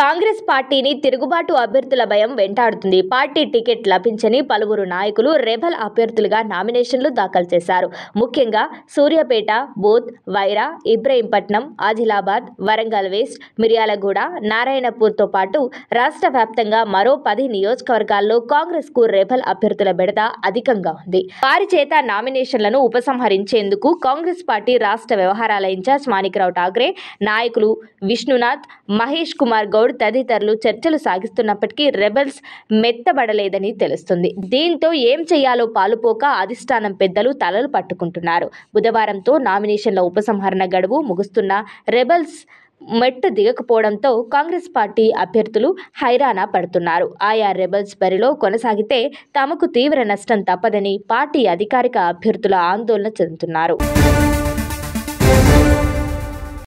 కాంగ్రెస్ పార్టీని తిరుగుబాటు అభ్యర్థుల భయం వెంటాడుతుంది పార్టీ టికెట్ లభించని పలువురు నాయకులు రెబల్ అభ్యర్థులుగా నామినేషన్లు దాఖలు చేశారు ముఖ్యంగా సూర్యాపేట బోధ్ వైరా ఇబ్రహీంపట్నం ఆదిలాబాద్ వరంగల్ వేస్ట్ మిర్యాలగూడ నారాయణపూర్తో పాటు రాష్ట్ర వ్యాప్తంగా మరో పది నియోజకవర్గాల్లో కాంగ్రెస్ కు రెబల్ అభ్యర్థుల బెడత అధికంగా ఉంది వారి చేత నామినేషన్లను ఉపసంహరించేందుకు కాంగ్రెస్ పార్టీ రాష్ట్ర వ్యవహారాల ఇన్ఛార్జ్ మాణిక్రావు ఠాగ్రే నాయకులు విష్ణునాథ్ మహేష్ కుమార్ గౌడ్ గౌడ్ తదితరులు చర్చలు సాగిస్తున్నప్పటికీ రెబల్స్ మెత్తబడలేదని తెలుస్తుంది దీంతో ఏం చేయాలో పాలుపోక అధిష్టానం పెద్దలు తలలు పట్టుకుంటున్నారు బుధవారంతో నామినేషన్ల ఉపసంహరణ గడువు ముగుస్తున్న రెబల్స్ మెట్టు దిగకపోవడంతో కాంగ్రెస్ పార్టీ అభ్యర్థులు హైరాణ పడుతున్నారు ఆయా రెబల్స్ బరిలో కొనసాగితే తమకు తీవ్ర నష్టం తప్పదని పార్టీ అధికారిక అభ్యర్థుల ఆందోళన చెందుతున్నారు